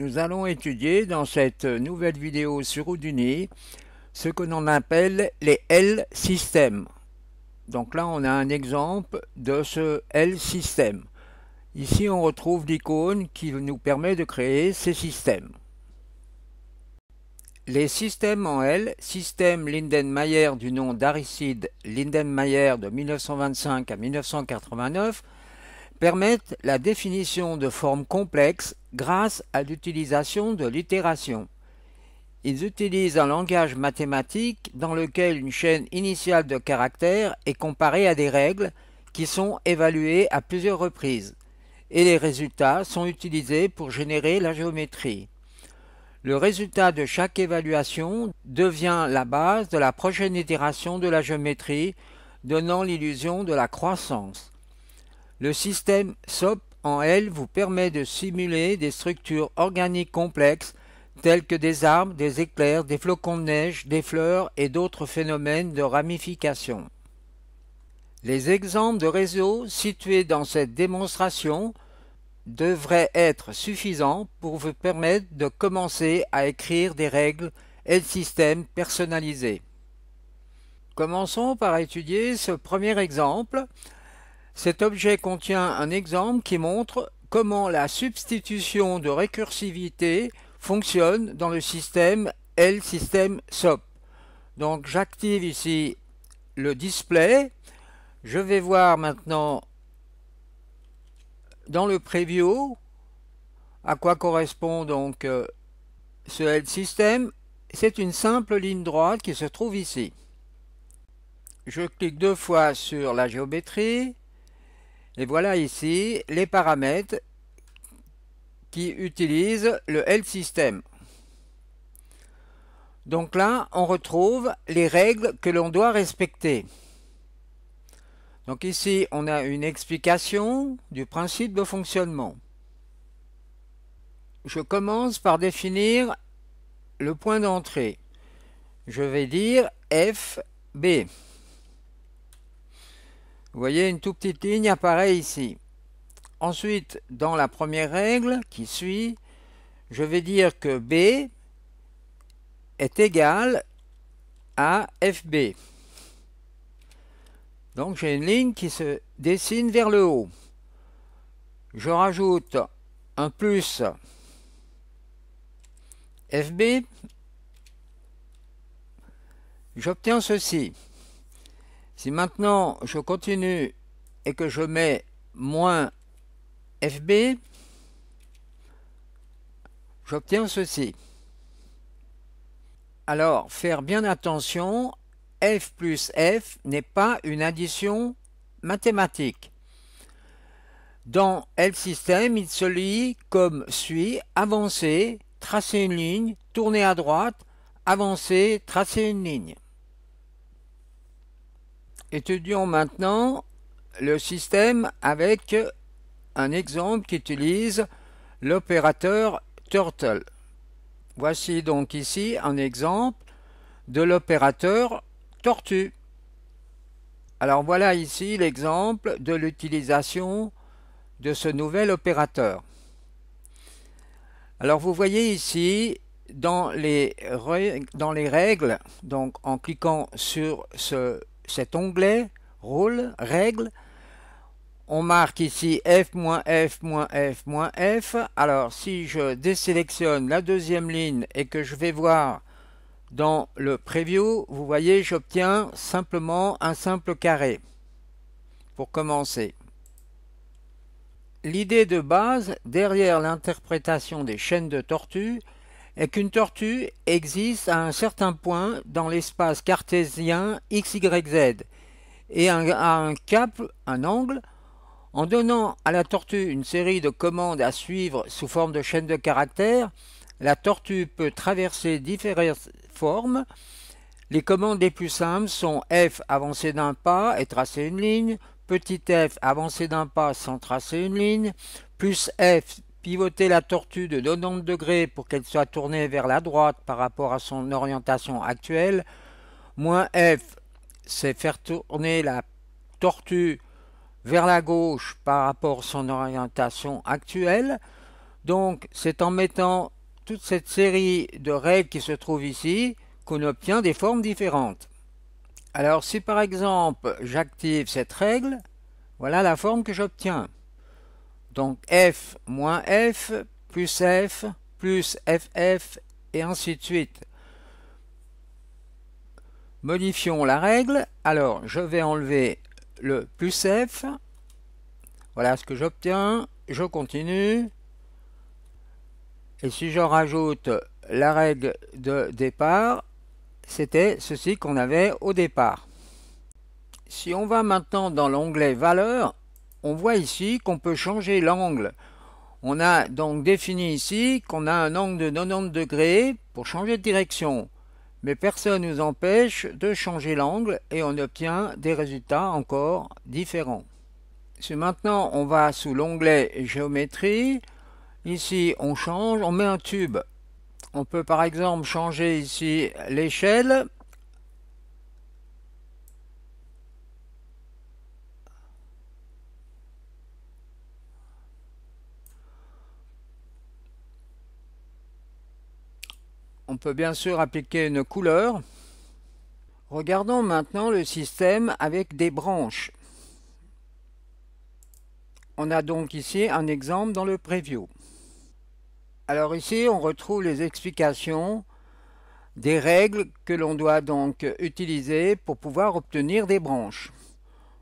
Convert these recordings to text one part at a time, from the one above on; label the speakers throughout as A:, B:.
A: Nous allons étudier dans cette nouvelle vidéo sur Ouduny ce que l'on appelle les L-systèmes. Donc là, on a un exemple de ce L-système. Ici, on retrouve l'icône qui nous permet de créer ces systèmes. Les systèmes en L, système Lindenmayer du nom d'Aricide Lindenmayer de 1925 à 1989, permettent la définition de formes complexes grâce à l'utilisation de l'itération. Ils utilisent un langage mathématique dans lequel une chaîne initiale de caractères est comparée à des règles qui sont évaluées à plusieurs reprises, et les résultats sont utilisés pour générer la géométrie. Le résultat de chaque évaluation devient la base de la prochaine itération de la géométrie, donnant l'illusion de la croissance. Le système SOP en elle, vous permet de simuler des structures organiques complexes telles que des arbres, des éclairs, des flocons de neige, des fleurs et d'autres phénomènes de ramification. Les exemples de réseaux situés dans cette démonstration devraient être suffisants pour vous permettre de commencer à écrire des règles et des systèmes personnalisés. Commençons par étudier ce premier exemple cet objet contient un exemple qui montre comment la substitution de récursivité fonctionne dans le système L system SOP. Donc j'active ici le display. Je vais voir maintenant dans le preview à quoi correspond donc euh, ce L system C'est une simple ligne droite qui se trouve ici. Je clique deux fois sur la géométrie. Et voilà ici les paramètres qui utilisent le L system. Donc là, on retrouve les règles que l'on doit respecter. Donc ici, on a une explication du principe de fonctionnement. Je commence par définir le point d'entrée. Je vais dire FB. Vous voyez, une toute petite ligne apparaît ici. Ensuite, dans la première règle qui suit, je vais dire que B est égal à FB. Donc j'ai une ligne qui se dessine vers le haut. Je rajoute un plus FB. J'obtiens ceci. Si maintenant je continue et que je mets moins FB, j'obtiens ceci. Alors, faire bien attention, F plus F n'est pas une addition mathématique. Dans L système, il se lit comme suit, avancer, tracer une ligne, tourner à droite, avancer, tracer une ligne. Étudions maintenant le système avec un exemple qui utilise l'opérateur turtle. Voici donc ici un exemple de l'opérateur tortue. Alors voilà ici l'exemple de l'utilisation de ce nouvel opérateur. Alors vous voyez ici dans les, dans les règles, donc en cliquant sur ce cet onglet rôle, règle. On marque ici F-F-F-F. Alors si je désélectionne la deuxième ligne et que je vais voir dans le preview, vous voyez j'obtiens simplement un simple carré pour commencer. L'idée de base derrière l'interprétation des chaînes de tortue est qu'une tortue existe à un certain point dans l'espace cartésien XYZ et à un cap, un angle, en donnant à la tortue une série de commandes à suivre sous forme de chaîne de caractères, la tortue peut traverser différentes formes. Les commandes les plus simples sont F avancer d'un pas et tracer une ligne, petit f avancer d'un pas sans tracer une ligne, plus F Pivoter la tortue de 90 degrés pour qu'elle soit tournée vers la droite par rapport à son orientation actuelle. Moins F, c'est faire tourner la tortue vers la gauche par rapport à son orientation actuelle. Donc c'est en mettant toute cette série de règles qui se trouvent ici qu'on obtient des formes différentes. Alors si par exemple j'active cette règle, voilà la forme que j'obtiens. Donc f moins f plus f plus ff et ainsi de suite. Modifions la règle. Alors, je vais enlever le plus f. Voilà ce que j'obtiens. Je continue. Et si je rajoute la règle de départ, c'était ceci qu'on avait au départ. Si on va maintenant dans l'onglet valeurs, on voit ici qu'on peut changer l'angle. On a donc défini ici qu'on a un angle de 90 degrés pour changer de direction. Mais personne ne nous empêche de changer l'angle et on obtient des résultats encore différents. Si maintenant on va sous l'onglet géométrie, ici on change, on met un tube. On peut par exemple changer ici l'échelle On peut bien sûr appliquer une couleur. Regardons maintenant le système avec des branches. On a donc ici un exemple dans le preview. Alors ici, on retrouve les explications des règles que l'on doit donc utiliser pour pouvoir obtenir des branches.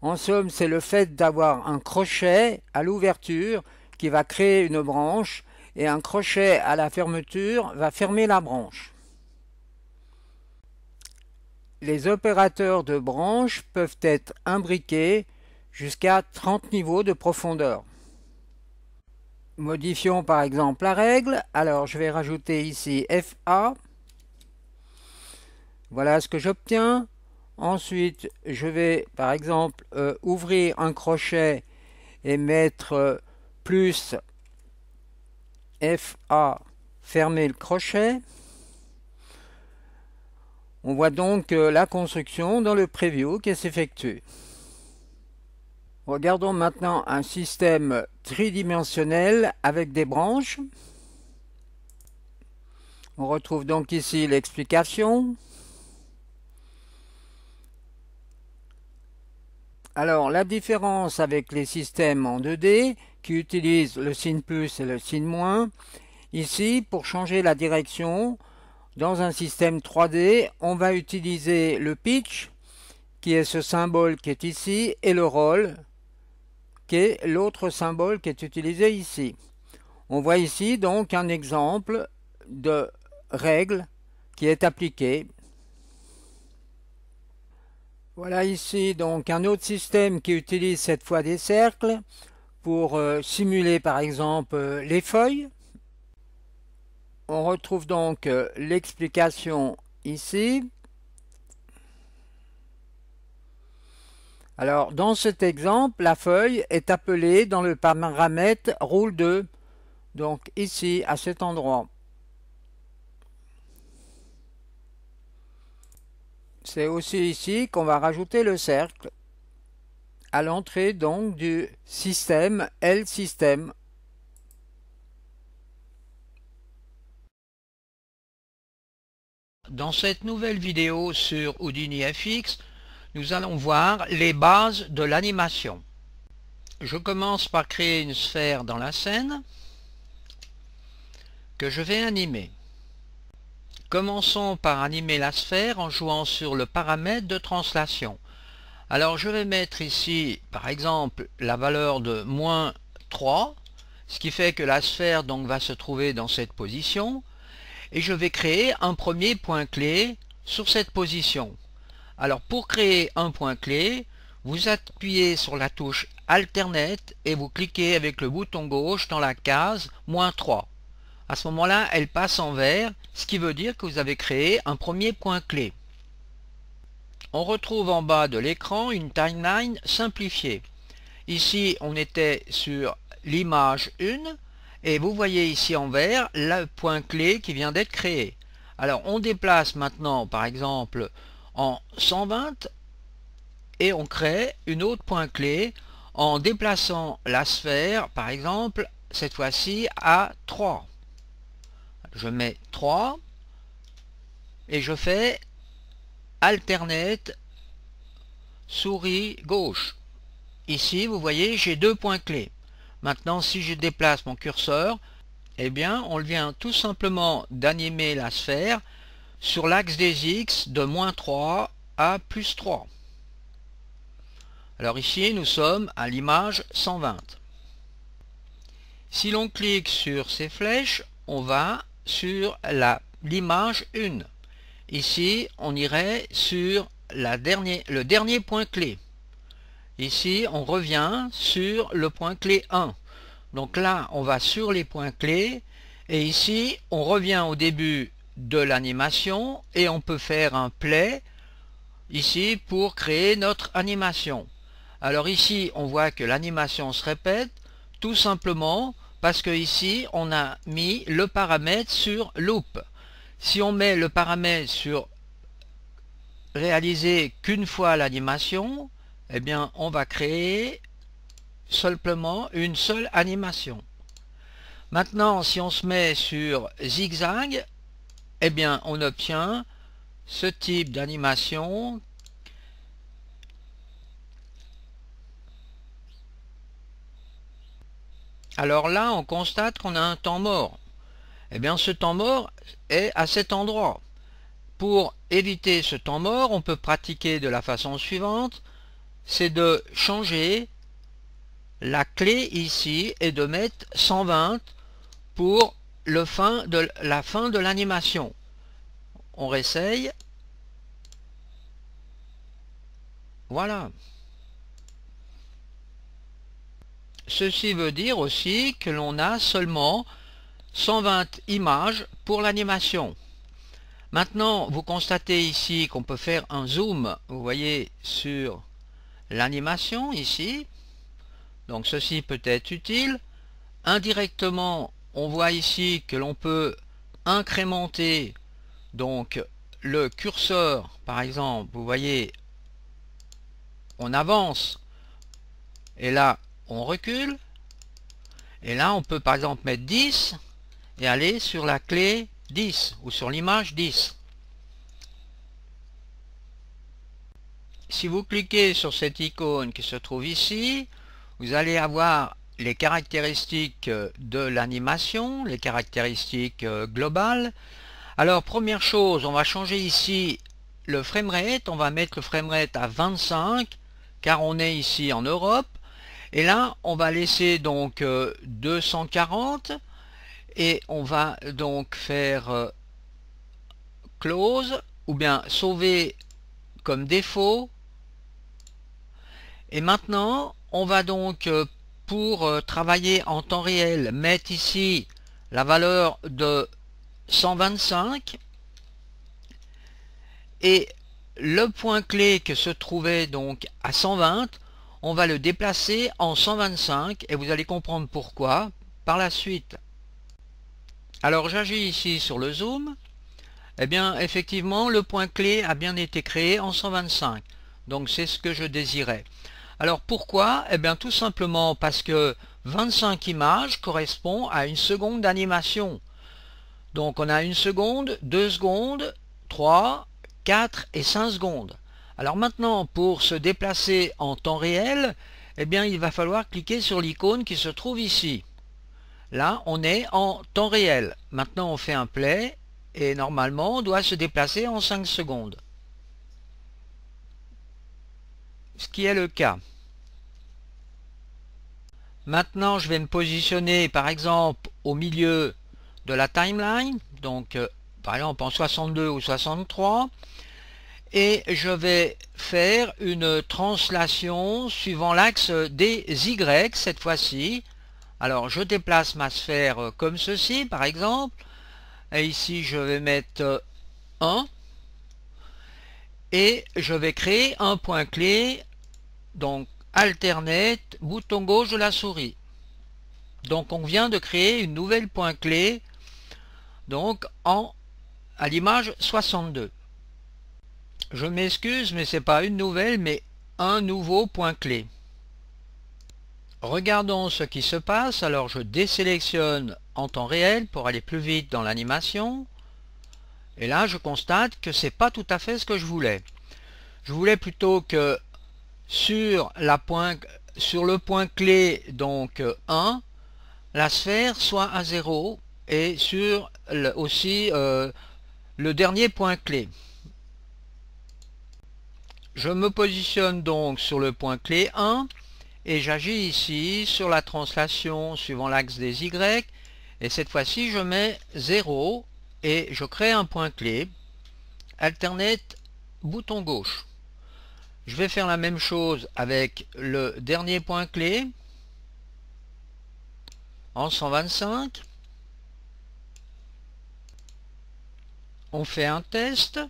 A: En somme, c'est le fait d'avoir un crochet à l'ouverture qui va créer une branche et un crochet à la fermeture va fermer la branche. Les opérateurs de branche peuvent être imbriqués jusqu'à 30 niveaux de profondeur. Modifions par exemple la règle. Alors je vais rajouter ici FA. Voilà ce que j'obtiens. Ensuite, je vais par exemple euh, ouvrir un crochet et mettre euh, plus FA, fermer le crochet. On voit donc euh, la construction dans le preview qui s'effectue. Regardons maintenant un système tridimensionnel avec des branches. On retrouve donc ici l'explication. Alors la différence avec les systèmes en 2D, qui utilise le signe plus et le signe moins. Ici, pour changer la direction, dans un système 3D, on va utiliser le pitch, qui est ce symbole qui est ici, et le roll, qui est l'autre symbole qui est utilisé ici. On voit ici donc un exemple de règle qui est appliquée. Voilà ici donc un autre système qui utilise cette fois des cercles pour euh, simuler par exemple euh, les feuilles. On retrouve donc euh, l'explication ici. Alors dans cet exemple, la feuille est appelée dans le paramètre roule 2. Donc ici, à cet endroit. C'est aussi ici qu'on va rajouter le cercle à l'entrée donc du système L system Dans cette nouvelle vidéo sur Houdini FX, nous allons voir les bases de l'animation. Je commence par créer une sphère dans la scène que je vais animer. Commençons par animer la sphère en jouant sur le paramètre de translation. Alors je vais mettre ici par exemple la valeur de moins 3, ce qui fait que la sphère donc va se trouver dans cette position, et je vais créer un premier point clé sur cette position. Alors pour créer un point clé, vous appuyez sur la touche Alternate et vous cliquez avec le bouton gauche dans la case moins 3. À ce moment-là, elle passe en vert, ce qui veut dire que vous avez créé un premier point clé on retrouve en bas de l'écran une timeline simplifiée. Ici, on était sur l'image 1 et vous voyez ici en vert le point clé qui vient d'être créé. Alors, on déplace maintenant, par exemple, en 120 et on crée une autre point clé en déplaçant la sphère, par exemple, cette fois-ci à 3. Je mets 3 et je fais Alternate souris gauche. Ici, vous voyez, j'ai deux points clés. Maintenant, si je déplace mon curseur, eh bien, on vient tout simplement d'animer la sphère sur l'axe des X de moins 3 à plus 3. Alors ici, nous sommes à l'image 120. Si l'on clique sur ces flèches, on va sur l'image 1. Ici, on irait sur le dernier point clé. Ici, on revient sur le point clé 1. Donc là, on va sur les points clés. Et ici, on revient au début de l'animation et on peut faire un play ici pour créer notre animation. Alors ici, on voit que l'animation se répète tout simplement parce que ici, on a mis le paramètre sur loop. Si on met le paramètre sur réaliser qu'une fois l'animation, eh bien on va créer simplement une seule animation. Maintenant, si on se met sur zigzag, eh bien on obtient ce type d'animation Alors là, on constate qu'on a un temps mort. Eh bien, ce temps mort est à cet endroit. Pour éviter ce temps mort, on peut pratiquer de la façon suivante. C'est de changer la clé ici et de mettre 120 pour le fin de, la fin de l'animation. On réessaye. Voilà. Ceci veut dire aussi que l'on a seulement 120 images pour l'animation. Maintenant, vous constatez ici qu'on peut faire un zoom, vous voyez, sur l'animation ici. Donc ceci peut être utile. Indirectement, on voit ici que l'on peut incrémenter donc le curseur, par exemple, vous voyez, on avance et là on recule. Et là on peut par exemple mettre 10 et aller sur la clé 10 ou sur l'image 10. Si vous cliquez sur cette icône qui se trouve ici, vous allez avoir les caractéristiques euh, de l'animation, les caractéristiques euh, globales. Alors première chose, on va changer ici le framerate, on va mettre le framerate à 25 car on est ici en Europe et là on va laisser donc 240 euh, et on va donc faire euh, close ou bien sauver comme défaut et maintenant on va donc euh, pour euh, travailler en temps réel mettre ici la valeur de 125 et le point clé que se trouvait donc à 120 on va le déplacer en 125 et vous allez comprendre pourquoi par la suite alors j'agis ici sur le zoom. Eh bien, effectivement, le point clé a bien été créé en 125. Donc c'est ce que je désirais. Alors pourquoi Eh bien tout simplement parce que 25 images correspond à une seconde d'animation. Donc on a une seconde, deux secondes, trois, quatre et cinq secondes. Alors maintenant, pour se déplacer en temps réel, eh bien il va falloir cliquer sur l'icône qui se trouve ici. Là, on est en temps réel. Maintenant, on fait un play et normalement, on doit se déplacer en 5 secondes. Ce qui est le cas. Maintenant, je vais me positionner, par exemple, au milieu de la timeline. Donc, euh, par exemple, en 62 ou 63. Et je vais faire une translation suivant l'axe des Y, cette fois-ci, alors je déplace ma sphère euh, comme ceci par exemple. Et ici je vais mettre 1. Euh, Et je vais créer un point clé. Donc alternate, bouton gauche de la souris. Donc on vient de créer une nouvelle point clé. Donc en à l'image 62. Je m'excuse, mais ce n'est pas une nouvelle, mais un nouveau point clé. Regardons ce qui se passe. Alors je désélectionne en temps réel pour aller plus vite dans l'animation. Et là je constate que c'est pas tout à fait ce que je voulais. Je voulais plutôt que sur, le point clé donc 1, euh, la sphère soit à 0 et sur aussi euh, le dernier point clé. Je me positionne donc sur le point clé 1 et j'agis ici sur la translation suivant l'axe des Y et cette fois-ci je mets 0 et je crée un point clé alternate bouton gauche je vais faire la même chose avec le dernier point clé en 125 on fait un test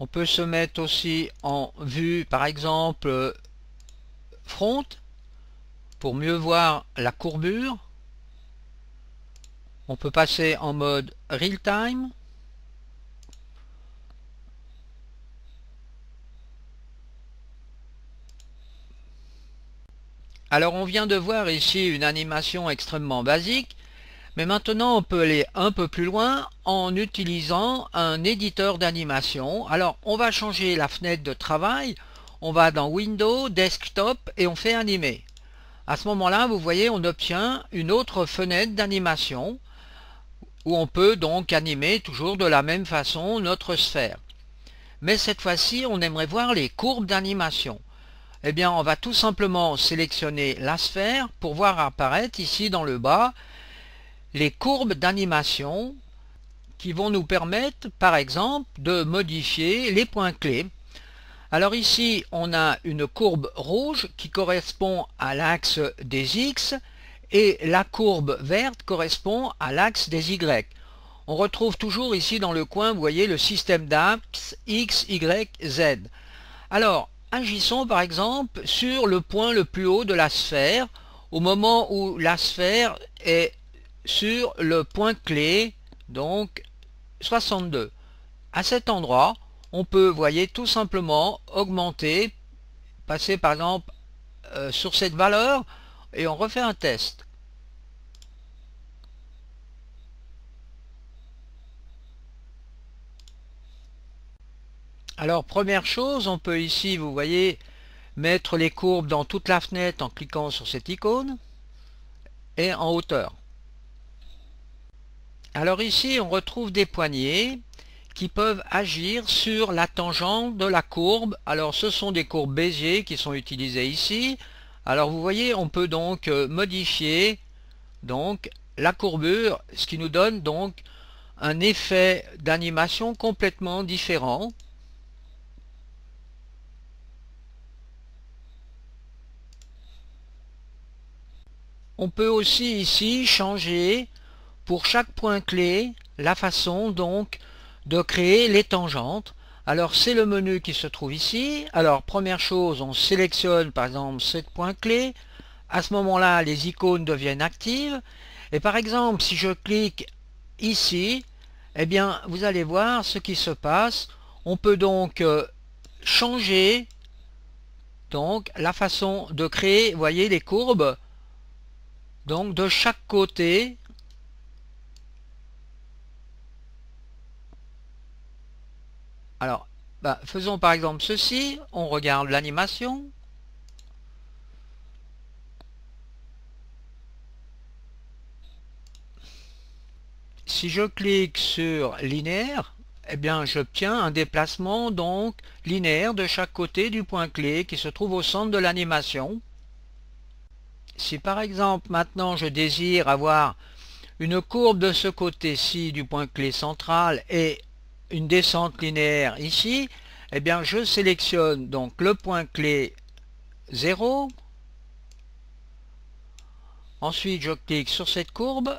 A: On peut se mettre aussi en vue, par exemple, front, pour mieux voir la courbure. On peut passer en mode real time. Alors on vient de voir ici une animation extrêmement basique mais maintenant, on peut aller un peu plus loin en utilisant un éditeur d'animation. Alors, on va changer la fenêtre de travail. On va dans Windows, Desktop et on fait Animer. À ce moment-là, vous voyez, on obtient une autre fenêtre d'animation où on peut donc animer toujours de la même façon notre sphère. Mais cette fois-ci, on aimerait voir les courbes d'animation. Eh bien, on va tout simplement sélectionner la sphère pour voir apparaître ici dans le bas les courbes d'animation qui vont nous permettre par exemple de modifier les points clés. Alors ici on a une courbe rouge qui correspond à l'axe des X et la courbe verte correspond à l'axe des Y. On retrouve toujours ici dans le coin, vous voyez, le système d'axes X, Y, Z. Alors, agissons par exemple sur le point le plus haut de la sphère, au moment où la sphère est sur le point clé, donc 62. À cet endroit, on peut, vous voyez, tout simplement augmenter, passer par exemple euh, sur cette valeur, et on refait un test. Alors première chose, on peut ici, vous voyez, mettre les courbes dans toute la fenêtre en cliquant sur cette icône et en hauteur. Alors ici, on retrouve des poignées qui peuvent agir sur la tangente de la courbe. Alors ce sont des courbes Bézier qui sont utilisées ici. Alors vous voyez, on peut donc euh, modifier donc la courbure, ce qui nous donne donc un effet d'animation complètement différent. On peut aussi ici changer pour chaque point clé la façon donc de créer les tangentes. Alors c'est le menu qui se trouve ici. Alors première chose, on sélectionne par exemple ce point clé. À ce moment-là, les icônes deviennent actives. Et par exemple, si je clique ici, eh bien vous allez voir ce qui se passe. On peut donc euh, changer donc la façon de créer, voyez les courbes, donc de chaque côté Alors, bah, faisons par exemple ceci, on regarde l'animation. Si je clique sur linéaire, eh bien j'obtiens un déplacement donc linéaire de chaque côté du point clé qui se trouve au centre de l'animation. Si par exemple maintenant je désire avoir une courbe de ce côté-ci du point clé central et une descente linéaire ici, eh bien je sélectionne donc le point clé 0. Ensuite je clique sur cette courbe.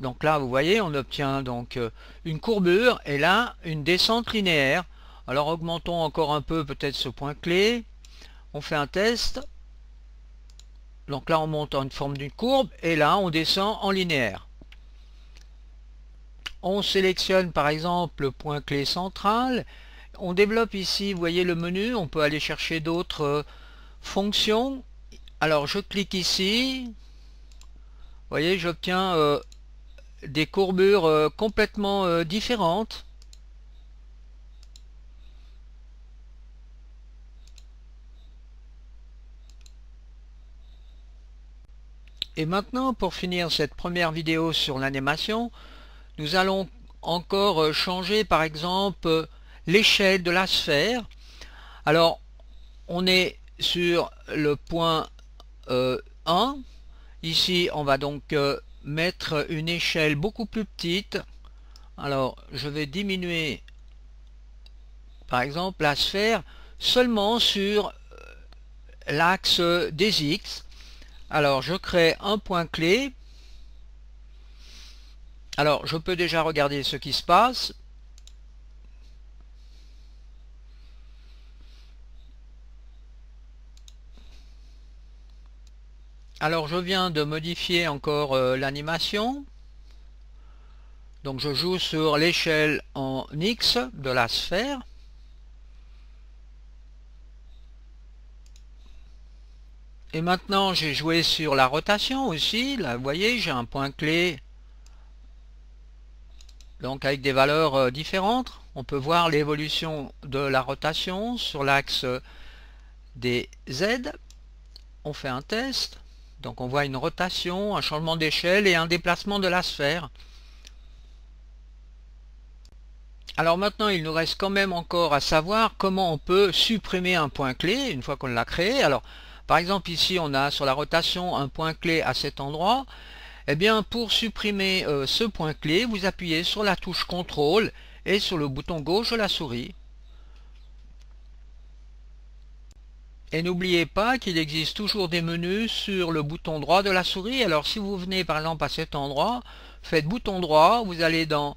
A: Donc là vous voyez on obtient donc euh, une courbure et là une descente linéaire. Alors augmentons encore un peu peut-être ce point clé. On fait un test. Donc là on monte en forme d'une courbe et là on descend en linéaire. On sélectionne par exemple le point clé central. On développe ici, vous voyez le menu, on peut aller chercher d'autres euh, fonctions. Alors je clique ici. Vous voyez, j'obtiens euh, des courbures euh, complètement différentes. Et maintenant, pour finir cette première vidéo sur l'animation, nous allons encore euh, changer par exemple euh, l'échelle de la sphère. Alors on est sur le point 1. Euh, Ici on va donc mettre une échelle beaucoup plus petite. Alors je vais diminuer par exemple la sphère seulement sur l'axe des X. Alors je crée un point clé alors, je peux déjà regarder ce qui se passe. Alors je viens de modifier encore euh, l'animation. Donc je joue sur l'échelle en X de la sphère. Et maintenant j'ai joué sur la rotation aussi. Là vous voyez j'ai un point clé donc avec des valeurs euh, différentes. On peut voir l'évolution de la rotation sur l'axe euh, des Z. On fait un test. Donc on voit une rotation, un changement d'échelle et un déplacement de la sphère. Alors maintenant, il nous reste quand même encore à savoir comment on peut supprimer un point clé une fois qu'on l'a créé. Alors, par exemple, ici, on a sur la rotation un point clé à cet endroit. Eh bien, pour supprimer euh, ce point clé, vous appuyez sur la touche CTRL et sur le bouton gauche de la souris. Et n'oubliez pas qu'il existe toujours des menus sur le bouton droit de la souris. Alors si vous venez par exemple à cet endroit, faites bouton droit, vous allez dans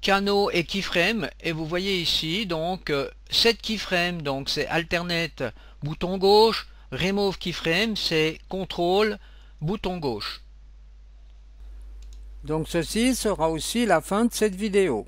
A: canaux et keyframe et vous voyez ici donc cette euh, 7 donc c'est alternate bouton gauche, remove keyframe c'est contrôle bouton gauche. Donc ceci sera aussi la fin de cette vidéo.